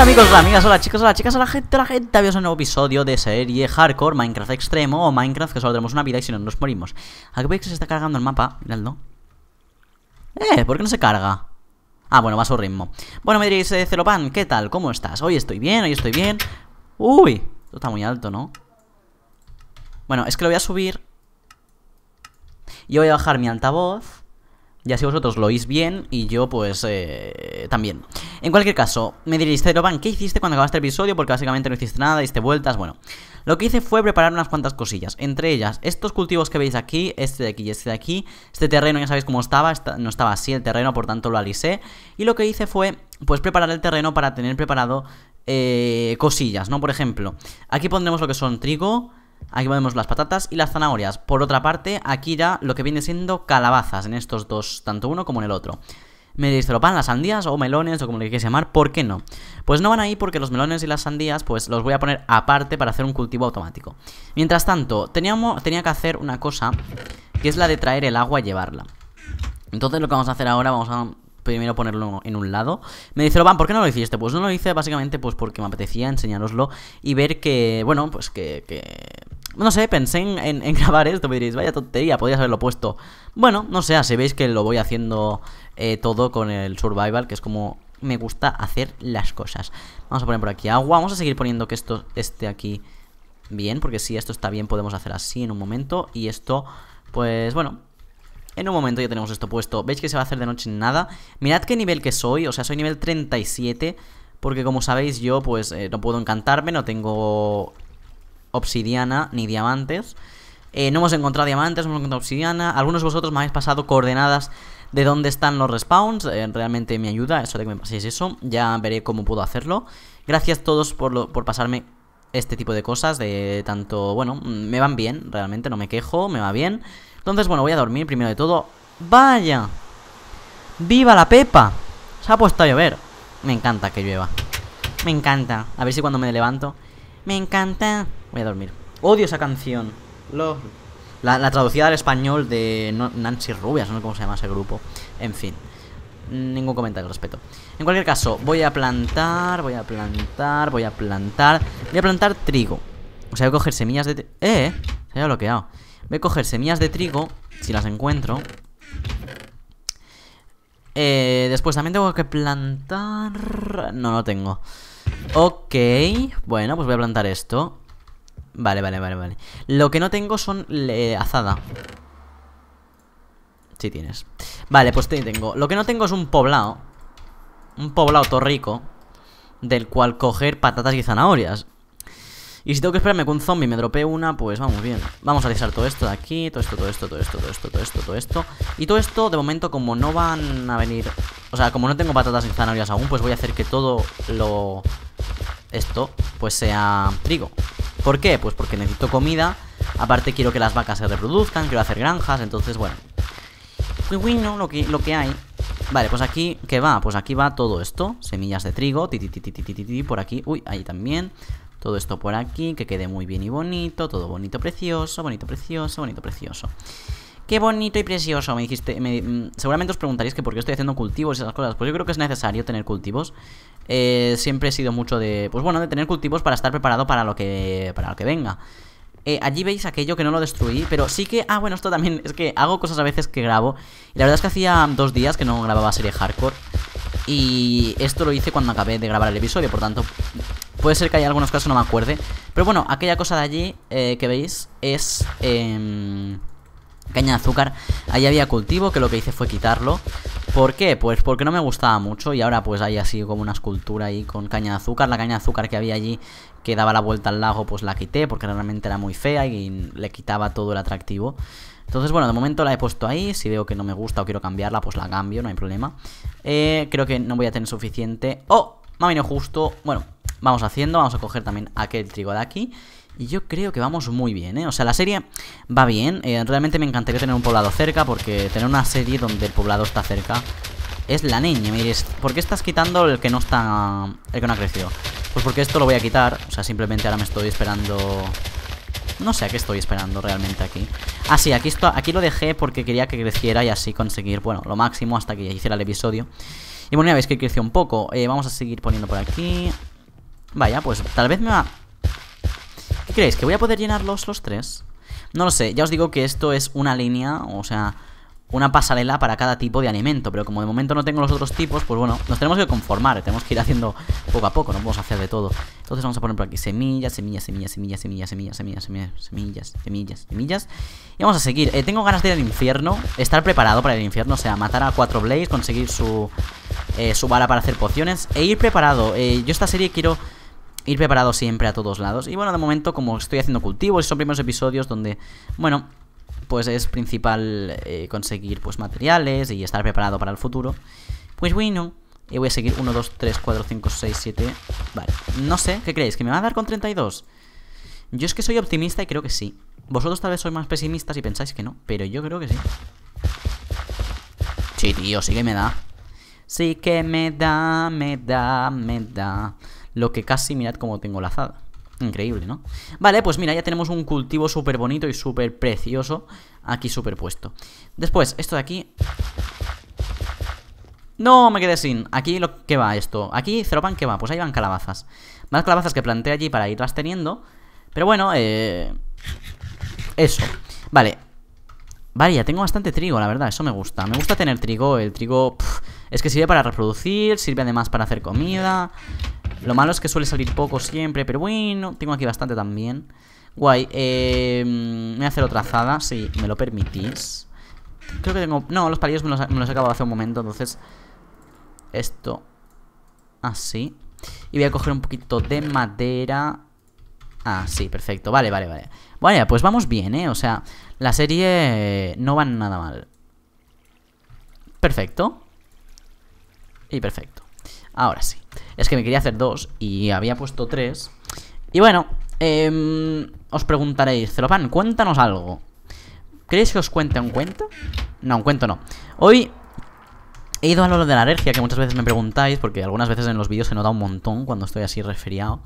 Hola amigos, hola amigas, hola chicos, hola chicas, hola gente, hola gente, bienvenidos un nuevo episodio de serie Hardcore, Minecraft Extremo o Minecraft que solo tenemos una vida y si no nos morimos. Aquí veis que se está cargando el mapa, miradlo. Eh, ¿por qué no se carga? Ah, bueno, va a su ritmo. Bueno, me diréis, eh, Celopan, ¿qué tal? ¿Cómo estás? Hoy estoy bien, hoy estoy bien. Uy, esto está muy alto, ¿no? Bueno, es que lo voy a subir. Y voy a bajar mi altavoz. Y así vosotros lo oís bien y yo pues eh, también. En cualquier caso, me diréis, Ceroban, ¿qué hiciste cuando acabaste el episodio? Porque básicamente no hiciste nada, diste vueltas, bueno. Lo que hice fue preparar unas cuantas cosillas, entre ellas estos cultivos que veis aquí, este de aquí y este de aquí. Este terreno ya sabéis cómo estaba, no estaba así el terreno, por tanto lo alisé. Y lo que hice fue pues preparar el terreno para tener preparado eh, cosillas, ¿no? Por ejemplo, aquí pondremos lo que son trigo, Aquí ponemos las patatas y las zanahorias. Por otra parte, aquí ya lo que viene siendo calabazas en estos dos, tanto uno como en el otro. Me dice lo las sandías o melones o como le quieras llamar? ¿Por qué no? Pues no van ahí porque los melones y las sandías pues los voy a poner aparte para hacer un cultivo automático. Mientras tanto, teníamos, tenía que hacer una cosa que es la de traer el agua y llevarla. Entonces lo que vamos a hacer ahora, vamos a primero ponerlo en un lado. Me dice, van, ¿por qué no lo hiciste? Pues no lo hice básicamente pues porque me apetecía enseñároslo y ver que, bueno, pues que no sé, pensé en, grabar esto, me diréis, vaya tontería, podrías haberlo puesto. Bueno, no sé, así veis que lo voy haciendo eh, todo con el survival, que es como me gusta hacer las cosas. Vamos a poner por aquí agua, vamos a seguir poniendo que esto esté aquí bien, porque si esto está bien podemos hacer así en un momento. Y esto, pues bueno, en un momento ya tenemos esto puesto. ¿Veis que se va a hacer de noche en nada? Mirad qué nivel que soy, o sea, soy nivel 37... Porque como sabéis yo pues eh, no puedo encantarme, no tengo obsidiana ni diamantes. Eh, no hemos encontrado diamantes, no hemos encontrado obsidiana. Algunos de vosotros me habéis pasado coordenadas de dónde están los respawns. Eh, realmente me ayuda eso de que me paséis eso. Ya veré cómo puedo hacerlo. Gracias a todos por, por pasarme este tipo de cosas. De tanto, bueno, mm, me van bien, realmente, no me quejo, me va bien. Entonces, bueno, voy a dormir primero de todo. ¡Vaya! ¡Viva la Pepa! Se ha puesto a llover. Me encanta que llueva. Me encanta. A ver si cuando me levanto. Me encanta. Voy a dormir. Odio esa canción. La, traducida al español de Nancy Rubias, no sé cómo se llama ese grupo. En fin. Ningún comentario al respecto. En cualquier caso, voy a plantar, voy a plantar, voy a plantar. Voy a plantar trigo. O sea, voy a coger semillas de... ¡Eh! Se había bloqueado. Voy a coger semillas de trigo, si las encuentro. Eh, después también tengo que plantar... No, no tengo. Ok, bueno, pues voy a plantar esto. Vale, vale, vale, vale. Lo que no tengo son azada. Sí tienes. Vale, pues tengo. Lo que no tengo es un poblado. Un poblado torrico. Del cual coger patatas y zanahorias. Y si tengo que esperarme con un zombie me dropee una, pues vamos bien. Vamos a alisar todo esto de aquí, todo esto, todo esto, todo esto, todo esto, todo esto, todo esto. Y todo esto, de momento, como no van a venir... O sea, como no tengo patatas y zanahorias aún, pues voy a hacer que todo lo... Esto, pues sea trigo. ¿Por qué? Pues porque necesito comida. Aparte quiero que las vacas se reproduzcan, quiero hacer granjas, entonces bueno. Bueno, lo que, lo que hay. Vale, pues aquí, ¿qué va? Pues aquí va todo esto. Semillas de trigo, ti, por aquí. Uy, ahí también. Todo esto por aquí, que quede muy bien y bonito. Todo bonito, precioso, bonito, precioso, bonito, precioso. Qué bonito y precioso, me dijiste. Mm, seguramente os preguntaréis que por qué estoy haciendo cultivos y esas cosas. Pues yo creo que es necesario tener cultivos. Eh, siempre he sido mucho de, pues bueno, de tener cultivos para estar preparado para lo que, para lo que venga. Eh, allí veis aquello que no lo destruí, pero sí que... Ah, bueno, esto también es que hago cosas a veces que grabo. Y la verdad es que hacía dos días que no grababa serie hardcore. Y esto lo hice cuando acabé de grabar el episodio, por tanto... Puede ser que haya algunos casos, no me acuerde. Pero bueno, aquella cosa de allí eh, que veis es... Em, caña de azúcar, ahí había cultivo que lo que hice fue quitarlo. ¿Por qué? Pues porque no me gustaba mucho y ahora pues hay así como una escultura ahí con caña de azúcar. La caña de azúcar que había allí que daba la vuelta al lago pues la quité porque realmente era muy fea y le quitaba todo el atractivo. Entonces, bueno, de momento la he puesto ahí. Si veo que no me gusta o quiero cambiarla, pues la cambio, no hay problema. Eh, creo que no voy a tener suficiente. ¡Oh! Me ha justo. Bueno, vamos haciendo. Vamos a coger también aquel trigo de aquí. Y yo creo que vamos muy bien, ¿eh? O sea, la serie va bien. Eh, realmente me encantaría tener un poblado cerca porque tener una serie donde el poblado está cerca es la niña. ¿por qué estás quitando el que no está... el que no ha crecido? Pues porque esto lo voy a quitar. O sea, simplemente ahora me estoy esperando... No sé a qué estoy esperando realmente aquí. Ah, sí, aquí, esto, aquí lo dejé porque quería que creciera y así conseguir, bueno, lo máximo hasta que hiciera el episodio. Y bueno, ya veis que creció un poco. Eh, vamos a seguir poniendo por aquí. Vaya, pues tal vez me va creéis? ¿Que voy a poder llenarlos los tres? No lo sé, ya os digo que esto es una línea, o sea, una pasarela para cada tipo de alimento Pero como de momento no tengo los otros tipos, pues bueno, nos tenemos que conformar Tenemos que ir haciendo poco a poco, no podemos hacer de todo Entonces vamos a poner por aquí semillas, semillas, semillas, semillas, semillas, semillas, semillas, semillas, semillas, semillas, semillas Y vamos a seguir, tengo ganas de ir al infierno, estar preparado para el infierno O sea, matar a cuatro Blaze, conseguir su, su vara para hacer pociones E ir preparado, yo esta serie quiero ir preparado siempre a todos lados. Y bueno, de momento, como estoy haciendo cultivos, son primeros episodios donde, bueno, pues es principal eh, conseguir pues materiales y estar preparado para el futuro. Pues bueno, y eh, voy a seguir 1, 2, 3, 4, 5, 6, 7... Vale, no sé, ¿qué creéis? ¿Que me va a dar con 32? Yo es que soy optimista y creo que sí. Vosotros tal vez sois más pesimistas y pensáis que no, pero yo creo que sí. Sí, tío, sí que me da. Sí que me da, me da, me da. Lo que casi, mirad cómo tengo la azada... Increíble, ¿no? Vale, pues mira, ya tenemos un cultivo súper bonito y súper precioso aquí puesto... Después, esto de aquí... No, me quedé sin. Aquí lo que va esto. Aquí Zeropan ¿Qué va. Pues ahí van calabazas. Más calabazas que planté allí para irlas teniendo. Pero bueno, eh... Eso. Vale. Vale, ya tengo bastante trigo, la verdad. Eso me gusta. Me gusta tener trigo. El trigo... es que sirve para reproducir. Sirve además para hacer comida. Lo malo es que suele salir poco siempre, pero bueno, tengo aquí bastante también. Guay, eh, me voy a hacer otra azada, si me lo permitís. Creo que tengo... No, los palillos me los, he acabado hace un momento, entonces... Esto. Así. Y voy a coger un poquito de madera. Ah, sí, perfecto. Vale, vale, vale. Vaya, pues vamos bien, ¿eh? O sea, la serie no va nada mal. Perfecto. Y perfecto. Ahora sí. Es que me quería hacer dos y había puesto tres. Y bueno, em, os preguntaréis, Celopan, cuéntanos algo. ¿Queréis que os cuente un cuento? No, un cuento no. Hoy he ido a lo de la alergia, que muchas veces me preguntáis, porque algunas veces en los vídeos se nota un montón cuando estoy así resfriado.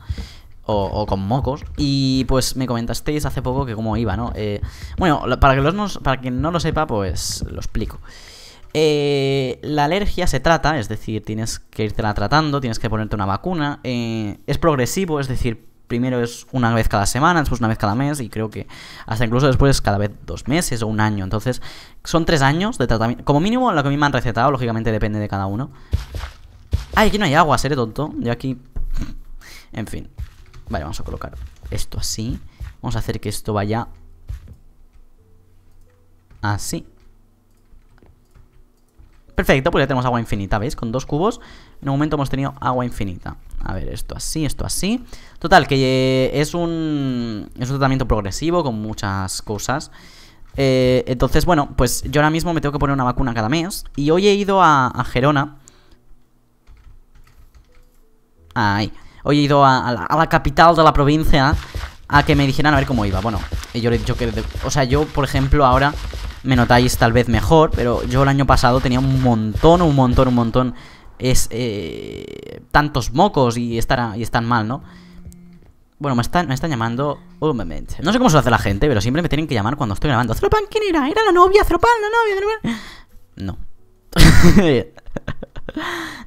O, con mocos. Y pues me comentasteis hace poco que cómo iba, ¿no? Eh, bueno, para, que los, para quien no lo sepa, pues lo explico. Eh, la alergia se trata, es decir, tienes que irte la tratando, tienes que ponerte una vacuna. Eh, es progresivo, es decir, primero es una vez cada semana, después una vez cada mes y creo que hasta incluso después cada vez dos meses o un año. Entonces, son tres años de tratamiento. Como mínimo lo que a mí me han recetado, lógicamente depende de cada uno. Ay, aquí no hay agua, seré tonto. Yo aquí... En fin. Vale, vamos a colocar esto así. Vamos a hacer que esto vaya... Así. Perfecto, pues ya tenemos agua infinita, ¿veis? Con dos cubos, en un momento hemos tenido agua infinita. A ver, esto así, esto así. Total, que eh, es un, es un tratamiento progresivo con muchas cosas. Eh, entonces, bueno, pues yo ahora mismo me tengo que poner una vacuna cada mes. Y hoy he ido a, Gerona. Ahí. Hoy he ido a, la, a, la, capital de la provincia a que me dijeran a ver cómo iba. Bueno, yo le he dicho que... O sea, yo, por ejemplo, ahora me notáis tal vez mejor, pero yo el año pasado tenía un montón, un montón, un montón es eh, tantos mocos y, y están mal, ¿no? Bueno, me están, me llamando... no sé cómo se lo hace la gente, pero siempre me tienen que llamar cuando estoy grabando. ¿Zeropan quién era? ¿Era la novia? ¿Zeropan la novia? No.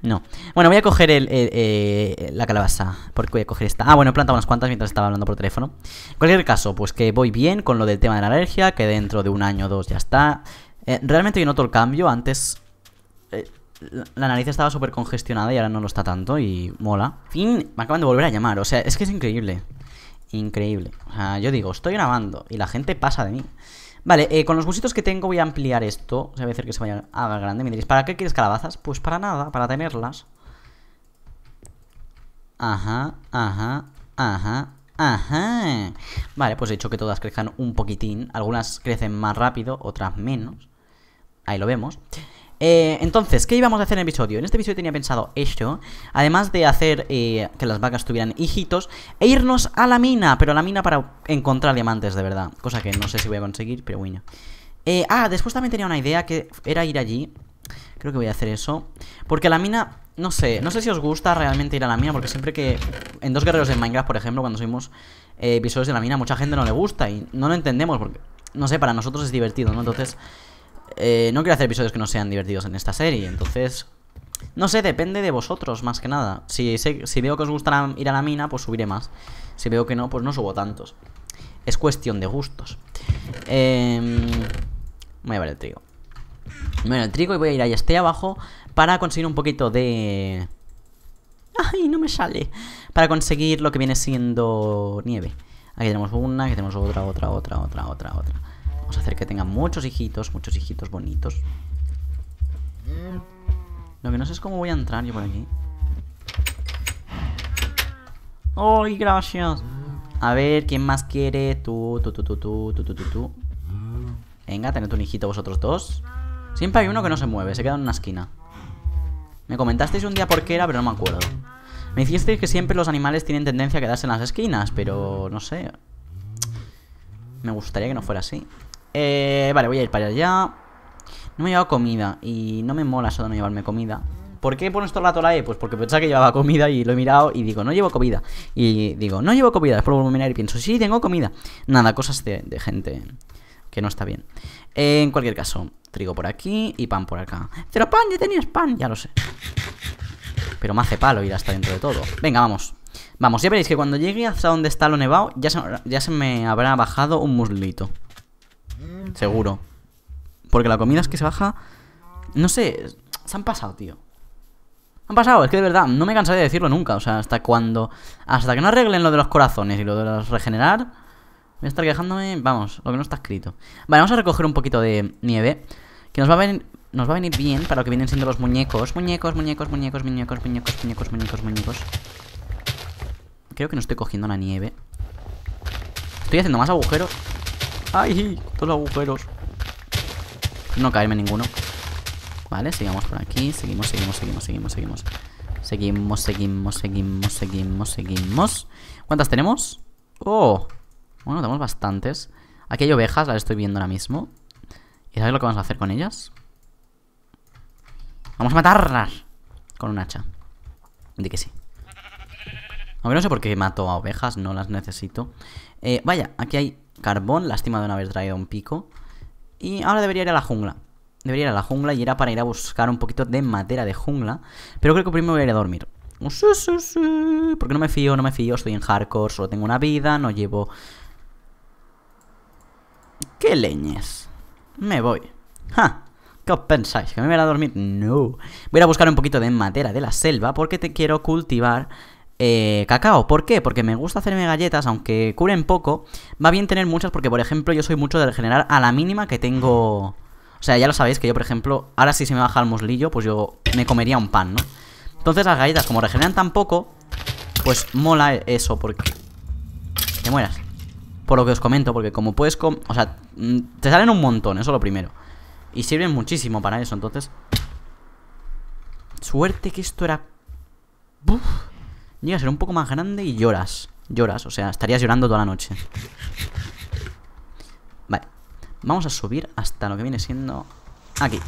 no. Bueno, voy a coger el, eh, la calabaza. Porque voy a coger esta. Ah, bueno, he plantado unas cuantas mientras estaba hablando por teléfono. En cualquier caso, pues que voy bien con lo del tema de la alergia. Que dentro de un año o dos ya está. Eh, realmente yo noto el cambio. Antes eh, la nariz estaba súper congestionada y ahora no lo está tanto. Y mola. Fin, me acaban de volver a llamar. O sea, es que es increíble. Increíble. O sea, yo digo, estoy grabando y la gente pasa de mí. Vale, eh, con los gusitos que tengo voy a ampliar esto. O sea, a decir que se vaya a grande. Me ¿para qué quieres calabazas? Pues para nada, para tenerlas. Ajá, ajá, ajá, ajá. Vale, pues he hecho que todas crezcan un poquitín. Algunas crecen más rápido, otras menos. Ahí lo vemos. Eh, entonces, ¿qué íbamos a hacer en el episodio? En este episodio tenía pensado esto, además de hacer eh, que las vacas tuvieran hijitos, e irnos a la mina, pero a la mina para encontrar diamantes de verdad, cosa que no sé si voy a conseguir, pero bueno. Eh, ah, después también tenía una idea que era ir allí, creo que voy a hacer eso, porque la mina, no sé, no sé si os gusta realmente ir a la mina, porque siempre que en Dos Guerreros de Minecraft, por ejemplo, cuando subimos eh, episodios de la mina, mucha gente no le gusta y no lo entendemos, porque, no sé, para nosotros es divertido, ¿no? Entonces... Eh, no quiero hacer episodios que no sean divertidos en esta serie, entonces... No sé, depende de vosotros, más que nada. Si, veo que os gustará ir a la mina, pues subiré más. Si veo que no, pues no subo tantos. Es cuestión de gustos. Eh, voy a ver el trigo. Bueno, el trigo y voy a ir ahí este abajo para conseguir un poquito de... ¡Ay, no me sale! Para conseguir lo que viene siendo nieve. Aquí tenemos una, aquí tenemos otra, otra, otra, otra, otra, otra. Vamos a hacer que tenga muchos hijitos, muchos hijitos bonitos. Lo que no sé es cómo voy a entrar yo por aquí. ¡Ay, gracias! A ver, ¿quién más quiere? Tú, tú, tú, tú, tú, tú, tú, tú, tú. Venga, tened un hijito vosotros dos. Siempre hay uno que no se mueve, se queda en una esquina. Me comentasteis un día por qué era, pero no me acuerdo. Me dijisteis que siempre los animales tienen tendencia a quedarse en las esquinas, pero no sé. Me gustaría que no fuera así. Eh, vale, voy a ir para allá. No me he llevado comida y no me mola eso de no llevarme comida. ¿Por qué pones todo el rato la E? Pues porque pensaba que llevaba comida y lo he mirado y digo, no llevo comida. Y digo, no llevo comida. Después vuelvo a mirar y pienso, sí, tengo comida. Nada, cosas de, gente que no está bien. en cualquier caso, trigo por aquí y pan por acá. Pero pan, ya tenías pan, ya lo sé. Pero me hace palo ir hasta dentro de todo. Venga, vamos. Vamos, ya veréis que cuando llegue hasta donde está lo nevado, ya ya se me habrá bajado un muslito. Seguro. Porque la comida es que se baja. No sé, se han pasado, tío. Han pasado, es que de verdad, no me cansaré de decirlo nunca. O sea, hasta cuando. Hasta que no arreglen lo de los corazones y lo de los regenerar. Voy a estar quejándome, vamos, lo que no está escrito. Vale, vamos a recoger un poquito de nieve. Que nos va a venir, nos va a venir bien para lo que vienen siendo los muñecos. Muñecos, muñecos, muñecos, muñecos, muñecos, muñecos, muñecos, muñecos. Creo que no estoy cogiendo la nieve. Estoy haciendo más agujeros. ¡Ay! Todos los agujeros. No caerme ninguno. Vale, sigamos por aquí. Seguimos, seguimos, seguimos, seguimos, seguimos. Seguimos, seguimos, seguimos, seguimos, seguimos. ¿Cuántas tenemos? ¡Oh! Bueno, tenemos bastantes. Aquí hay ovejas, las estoy viendo ahora mismo. ¿Y sabes lo que vamos a hacer con ellas? ¡Vamos a matar! Con un hacha. De que sí. Aunque no sé por qué mato a ovejas, no las necesito. Eh, vaya, aquí hay carbón. Lástima de no haber traído un pico. Y ahora debería ir a la jungla. Debería ir a la jungla y era para ir a buscar un poquito de madera de jungla. Pero creo que primero voy a ir a dormir. Oh, porque no me fío, no me fío. Estoy en hardcore, solo tengo una vida, no llevo... ¿Qué leñes? Me voy. ¡Ja! ¿Qué os pensáis? ¿Que me voy a dormir? No. Voy a buscar un poquito de madera de la selva porque te quiero cultivar eh, cacao. ¿Por qué? Porque me gusta hacerme galletas, aunque curen poco. Va bien tener muchas porque, por ejemplo, yo soy mucho de regenerar a la mínima que tengo... O sea, ya lo sabéis que yo, por ejemplo, ahora si se me baja el muslillo, pues yo me comería un pan, ¿no? Entonces las galletas, como regeneran tan poco, pues mola eso porque... Te mueras. Por lo que os comento, porque como puedes... o sea, mm, te salen un montón, eso lo primero. Y sirven muchísimo para eso, entonces... Suerte que esto era... Buf llega a ser un poco más grande y lloras. Lloras, o sea, estarías llorando toda la noche. Vale. Vamos a subir hasta lo que viene siendo aquí.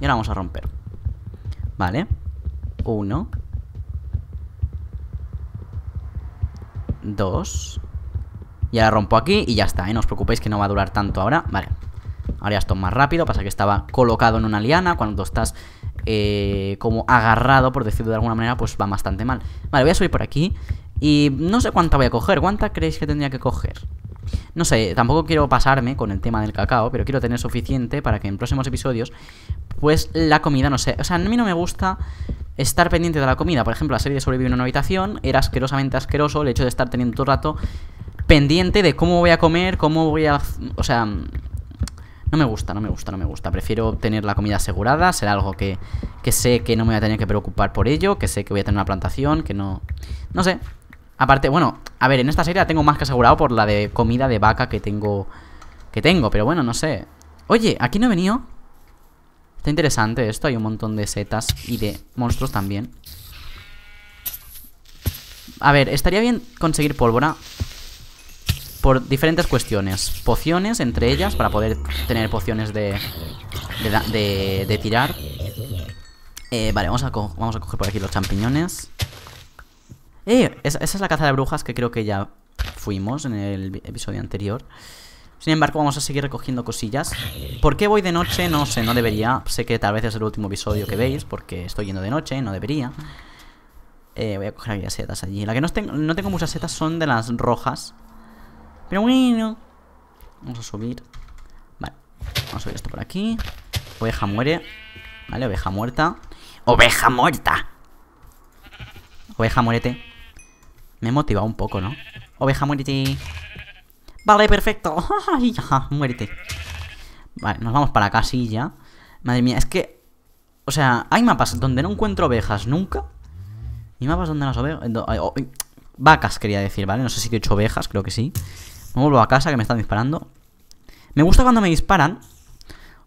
Y ahora vamos a romper. Vale. Uno. Dos. Y ahora rompo aquí y ya está, ¿eh? No os preocupéis que no va a durar tanto ahora. Vale. Ahora ya esto más rápido. Pasa que estaba colocado en una liana. Cuando estás eh, como agarrado, por decirlo de alguna manera, pues va bastante mal. Vale, voy a subir por aquí. Y no sé cuánta voy a coger. ¿Cuánta creéis que tendría que coger? No sé, tampoco quiero pasarme con el tema del cacao, pero quiero tener suficiente para que en próximos episodios, pues la comida, no sé. O sea, a mí no me gusta estar pendiente de la comida. Por ejemplo, la serie de sobrevivir en una habitación era asquerosamente asqueroso el hecho de estar teniendo todo el rato pendiente de cómo voy a comer, cómo voy a... O sea, no me gusta, no me gusta, no me gusta. Prefiero tener la comida asegurada, será algo que, sé que no me voy a tener que preocupar por ello, que sé que voy a tener una plantación, que no... No sé. Aparte, bueno, a ver, en esta serie la tengo más que asegurado por la de comida de vaca que tengo... Que tengo, pero bueno, no sé. Oye, aquí no he venido. Está interesante esto, hay un montón de setas y de monstruos también. A ver, estaría bien conseguir pólvora por diferentes cuestiones. Pociones, entre ellas, para poder tener pociones de, de, tirar. Eh, vale, vamos a, coger por aquí los champiñones. Eh, esa, es la caza de brujas que creo que ya fuimos en el episodio anterior. Sin embargo, vamos a seguir recogiendo cosillas. ¿Por qué voy de noche? No sé, no debería. Sé que tal vez es el último episodio que veis, porque estoy yendo de noche, no debería. Eh, voy a coger setas allí. La que no tengo muchas setas son de las rojas. Pero bueno. Vamos a subir. Vale. Vamos a subir esto por aquí. Oveja muere. Vale, oveja muerta. ¡Oveja muerta! Oveja, muérete. Me he motivado un poco, ¿no? Oveja, muérete. Vale, perfecto. muérete. Vale, nos vamos para la casilla. Madre mía, es que... O sea, hay mapas donde no encuentro ovejas nunca. Y mapas donde las veo? Vacas, quería decir, ¿vale? No sé si he hecho ovejas, creo que sí. Me vuelvo a casa que me están disparando. Me gusta cuando me disparan.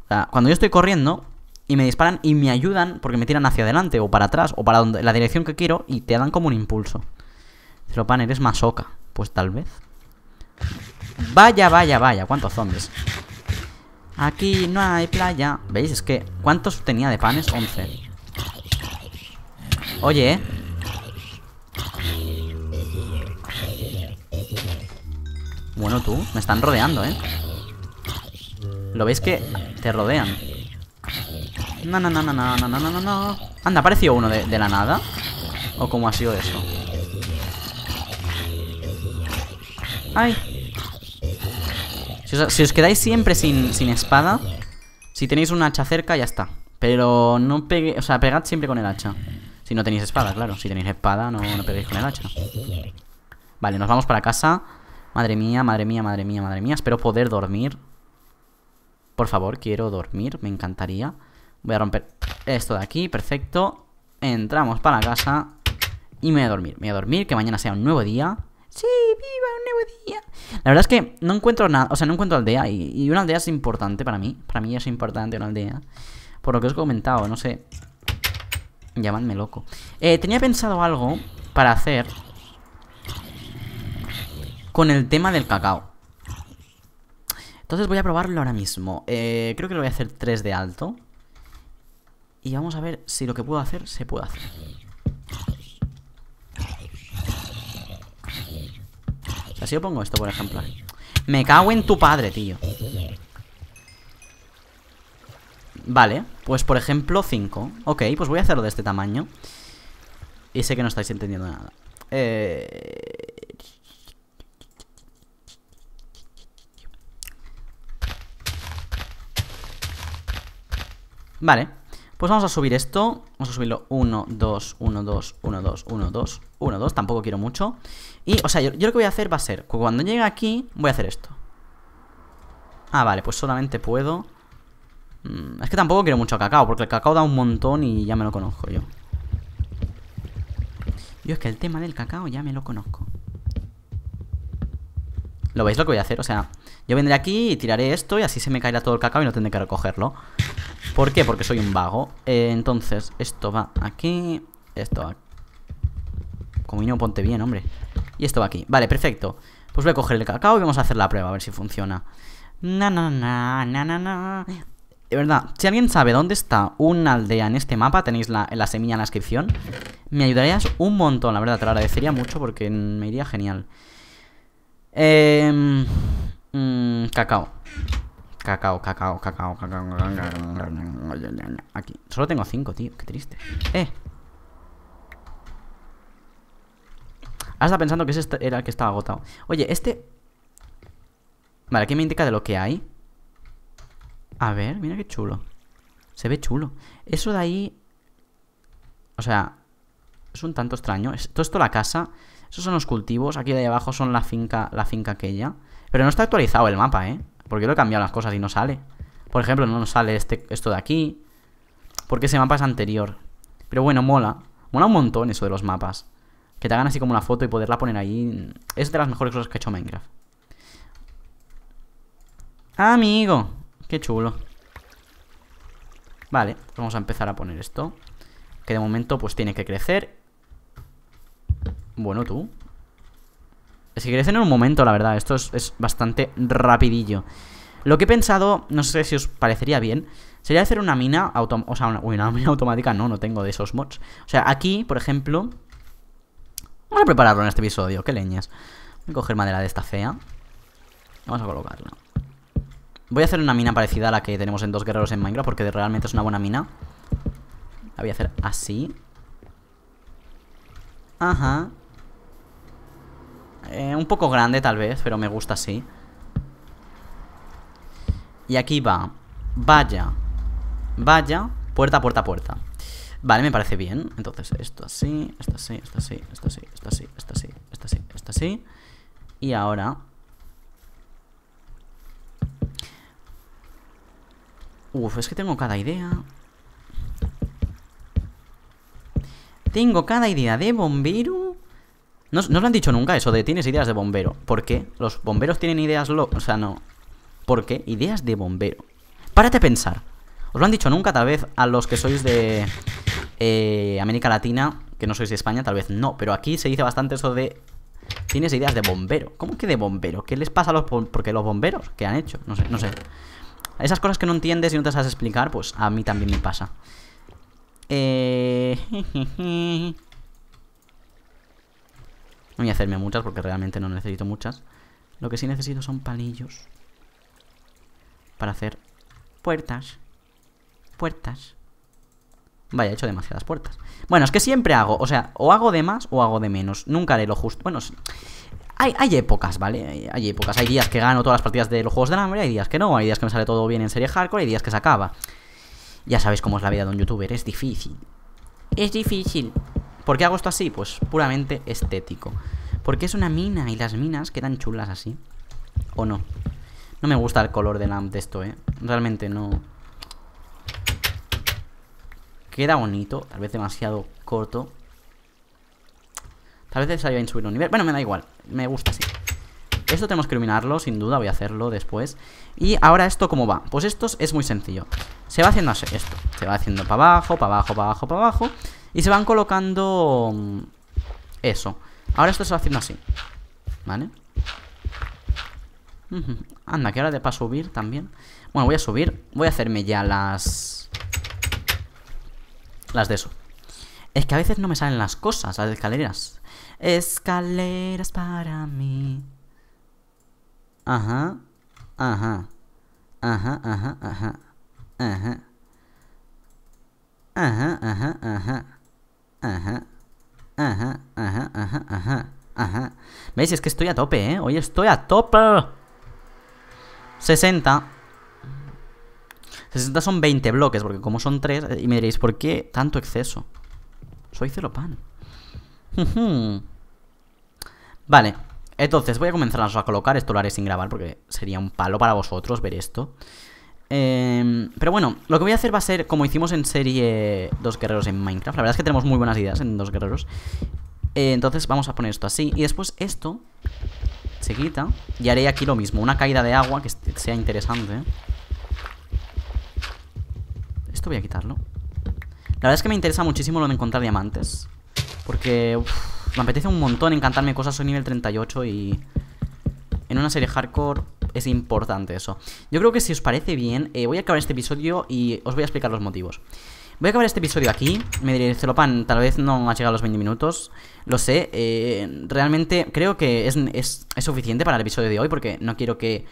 O sea, cuando yo estoy corriendo y me disparan y me ayudan porque me tiran hacia adelante o para atrás o para la dirección que quiero y te dan como un impulso. Pero pan, eres masoca. Pues tal vez. Vaya, vaya, vaya. ¿Cuántos zombies? Aquí no hay playa. ¿Veis? Es que... ¿Cuántos tenía de panes? 11. Oye, ¿eh? Bueno, tú, me están rodeando, ¿eh? ¿Lo veis que te rodean? No, no, no, no, no, no, no, no, no. Anda, apareció uno de, la nada. ¿O cómo ha sido eso? ¡Ay! Si os, quedáis siempre sin, sin, espada, si tenéis un hacha cerca, ya está. Pero no peguéis, o sea, pegad siempre con el hacha. Si no tenéis espada, claro. Si tenéis espada, no, no peguéis con el hacha. Vale, nos vamos para casa. Madre mía, madre mía, madre mía, madre mía. Espero poder dormir. Por favor, quiero dormir. Me encantaría. Voy a romper esto de aquí. Perfecto. Entramos para casa. Y me voy a dormir. Me voy a dormir. Que mañana sea un nuevo día. Sí, viva un nuevo día. La verdad es que no encuentro nada. O sea, no encuentro aldea. Y, una aldea es importante para mí. Para mí es importante una aldea. Por lo que os he comentado, no sé. Llámanme loco. Eh, tenía pensado algo para hacer con el tema del cacao. Entonces voy a probarlo ahora mismo. Eh, creo que lo voy a hacer 3 de alto. Y vamos a ver si lo que puedo hacer se puede hacer. Así lo pongo esto, por ejemplo. Me cago en tu padre, tío. Vale, pues por ejemplo 5 Ok, pues voy a hacerlo de este tamaño Y sé que no estáis entendiendo nada eh... Vale, pues vamos a subir esto. Vamos a subirlo 1, 2, 1, 2, 1, 2, 1, 2, 1, 2. Tampoco quiero mucho. Y, o sea, yo, lo que voy a hacer va a ser, cuando llegue aquí, voy a hacer esto. Ah, vale, pues solamente puedo... Mm, es que tampoco quiero mucho cacao, porque el cacao da un montón y ya me lo conozco yo. Yo es que el tema del cacao ya me lo conozco. ¿Lo veis lo que voy a hacer? O sea, yo vendré aquí y tiraré esto y así se me caerá todo el cacao y no tendré que recogerlo. ¿Por qué? Porque soy un vago. Eh, entonces, esto va aquí, esto va... Como no ponte bien, hombre. Y esto va aquí. Vale, perfecto. Pues voy a coger el cacao y vamos a hacer la prueba, a ver si funciona. Na, na, na, na, na, na. De verdad, si alguien sabe dónde está una aldea en este mapa, tenéis la, la semilla en la descripción. Me ayudarías un montón, la verdad, te lo agradecería mucho porque me iría genial. Eh, mmm, cacao. Cacao, cacao, cacao, cacao. Aquí. Solo tengo cinco, tío. Qué triste. Eh. Ahora está pensando que ese era el que estaba agotado. Oye, este... Vale, aquí me indica de lo que hay. A ver, mira qué chulo. Se ve chulo. Eso de ahí... O sea... Es un tanto extraño. Todo esto la casa... Esos son los cultivos. Aquí de abajo son la finca, la finca aquella. Pero no está actualizado el mapa, ¿eh? Porque lo he cambiado las cosas y no sale. Por ejemplo, no nos sale este, esto de aquí. Porque ese mapa es anterior. Pero bueno, mola. Mola un montón eso de los mapas. Que te hagan así como una foto y poderla poner ahí. Es de las mejores cosas que ha hecho Minecraft. Amigo. Qué chulo. Vale, vamos a empezar a poner esto. Que de momento pues tiene que crecer bueno, tú. Si queréis en un momento, la verdad. Esto es, bastante rapidillo. Lo que he pensado, no sé si os parecería bien, sería hacer una mina automática. O sea, una, mina automática no, no tengo de esos mods. O sea, aquí, por ejemplo. Vamos a prepararlo en este episodio, qué leñas. Voy a coger madera de esta fea. Vamos a colocarla. Voy a hacer una mina parecida a la que tenemos en dos guerreros en Minecraft, porque realmente es una buena mina. La voy a hacer así. Ajá. Eh, un poco grande tal vez, pero me gusta así. Y aquí va. Vaya. Vaya. Puerta, puerta, puerta. Vale, me parece bien. Entonces, esto así, esto así, esto así, esto así, esto así, esto así, esto así, esto así. Y ahora... Uf, es que tengo cada idea. Tengo cada idea de bombero no, os lo han dicho nunca eso de tienes ideas de bombero. ¿Por qué? Los bomberos tienen ideas lo O sea, no. ¿Por qué? Ideas de bombero. Párate a pensar. Os lo han dicho nunca, tal vez a los que sois de eh, América Latina, que no sois de España, tal vez no. Pero aquí se dice bastante eso de tienes ideas de bombero. ¿Cómo que de bombero? ¿Qué les pasa a los, porque los bomberos? ¿Qué han hecho? No sé, no sé. Esas cosas que no entiendes y no te sabes explicar, pues a mí también me pasa. Eh... No voy a hacerme muchas porque realmente no necesito muchas. Lo que sí necesito son palillos. Para hacer puertas. Puertas. Vaya, he hecho demasiadas puertas. Bueno, es que siempre hago, o sea, o hago de más o hago de menos. Nunca haré lo justo. Bueno, hay, hay épocas, ¿vale? Hay, épocas. Hay días que gano todas las partidas de los juegos la hambre, hay días que no, hay días que me sale todo bien en serie hardcore, hay días que se acaba. Ya sabéis cómo es la vida de un youtuber, es difícil. Es difícil. ¿Por qué hago esto así? Pues puramente estético. Porque es una mina y las minas quedan chulas así. ¿O no? No me gusta el color de lamp de esto, ¿eh? Realmente no... Queda bonito, tal vez demasiado corto. Tal vez en subir un nivel. Bueno, me da igual, me gusta así. Esto tenemos que iluminarlo, sin duda, voy a hacerlo después. Y ahora esto cómo va. Pues esto es muy sencillo. Se va haciendo así. esto. Se va haciendo para abajo, para abajo, para abajo, para abajo. Y se van colocando mm, eso. Ahora esto se va haciendo así. ¿Vale? Anda, que ahora de para subir también. Bueno, voy a subir. Voy a hacerme ya las... Las de eso. Es que a veces no me salen las cosas, las escaleras. Escaleras para mí. Ajá. Ajá. Ajá, ajá, ajá. Ajá. Ajá, ajá, ajá ajá, ajá, ajá, ajá, ajá, ¿Veis? Es que estoy a tope, ¿eh? Hoy estoy a tope. 60. 60 son 20 bloques, porque como son 3, eh, y me diréis, ¿por qué tanto exceso? Soy celopan. vale, entonces voy a comenzar a colocar, esto lo haré sin grabar porque sería un palo para vosotros ver esto. Em, pero bueno, lo que voy a hacer va a ser como hicimos en serie Dos guerreros en Minecraft. La verdad es que tenemos muy buenas ideas en Dos guerreros. Eh, entonces vamos a poner esto así. Y después esto se quita. Y haré aquí lo mismo. Una caída de agua que sea interesante. Esto voy a quitarlo. La verdad es que me interesa muchísimo lo de encontrar diamantes. Porque me apetece un montón encantarme cosas. Soy nivel 38 y... En una serie hardcore es importante eso. Yo creo que si os parece bien, eh, voy a acabar este episodio y os voy a explicar los motivos. Voy a acabar este episodio aquí. Me diréis, Celopan, tal vez no ha llegado a los 20 minutos. Lo sé. Eh, realmente creo que es, es suficiente para el episodio de hoy porque no quiero que...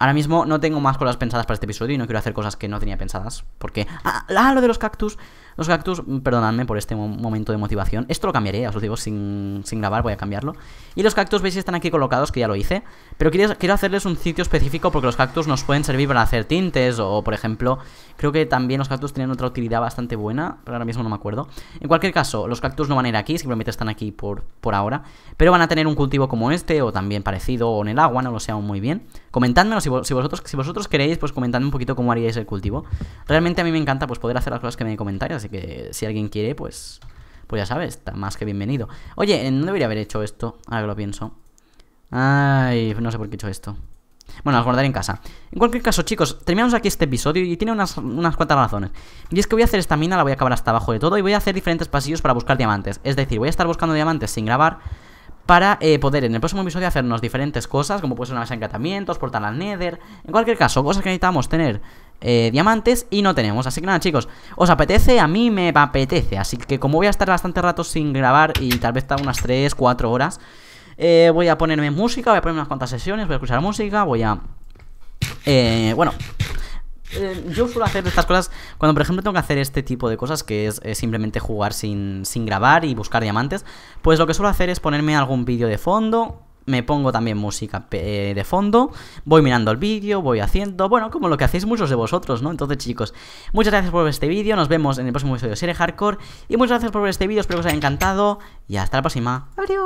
Ahora mismo no tengo más cosas pensadas para este episodio y no quiero hacer cosas que no tenía pensadas. Porque... ¡Ah! ah lo de los cactus! Los cactus, perdonadme por este momento de motivación. Esto lo cambiaré, os lo digo sin, grabar, voy a cambiarlo. Y los cactus, veis, están aquí colocados, que ya lo hice. Pero quiero, quiero hacerles un sitio específico porque los cactus nos pueden servir para hacer tintes o, por ejemplo, creo que también los cactus tienen otra utilidad bastante buena, pero ahora mismo no me acuerdo. En cualquier caso, los cactus no van a ir aquí, simplemente están aquí por, por ahora. Pero van a tener un cultivo como este o también parecido o en el agua, no lo sé aún muy bien. Comentadmelo si, vosotros, si vosotros queréis, pues comentadme un poquito cómo haríais el cultivo. Realmente a mí me encanta pues poder hacer las cosas que me comentáis, que si alguien quiere, pues, pues ya sabes, está más que bienvenido. Oye, eh, no debería haber hecho esto, ahora que lo pienso. Ay, no sé por qué he hecho esto. Bueno, los guardaré en casa. En cualquier caso, chicos, terminamos aquí este episodio y tiene unas, cuantas razones. Y es que voy a hacer esta mina, la voy a acabar hasta abajo de todo y voy a hacer diferentes pasillos para buscar diamantes. Es decir, voy a estar buscando diamantes sin grabar para eh, poder en el próximo episodio hacernos diferentes cosas, como puede ser una mesa de encantamientos, portar al Nether. En cualquier caso, cosas que necesitamos tener eh, diamantes y no tenemos. Así que nada, chicos, ¿os apetece? A mí me apetece. Así que como voy a estar bastante rato sin grabar y tal vez está unas 3, 4 horas, eh, voy a ponerme música, voy a ponerme unas cuantas sesiones, voy a escuchar música, voy a... Eh, bueno, eh, yo suelo hacer estas cosas cuando, por ejemplo, tengo que hacer este tipo de cosas, que es, simplemente jugar sin, sin, grabar y buscar diamantes, pues lo que suelo hacer es ponerme algún vídeo de fondo me pongo también música eh, de fondo, voy mirando el vídeo, voy haciendo, bueno, como lo que hacéis muchos de vosotros, ¿no? Entonces, chicos, muchas gracias por ver este vídeo, nos vemos en el próximo episodio de Serie Hardcore, y muchas gracias por ver este vídeo, espero que os haya encantado, y hasta la próxima. ¡Adiós!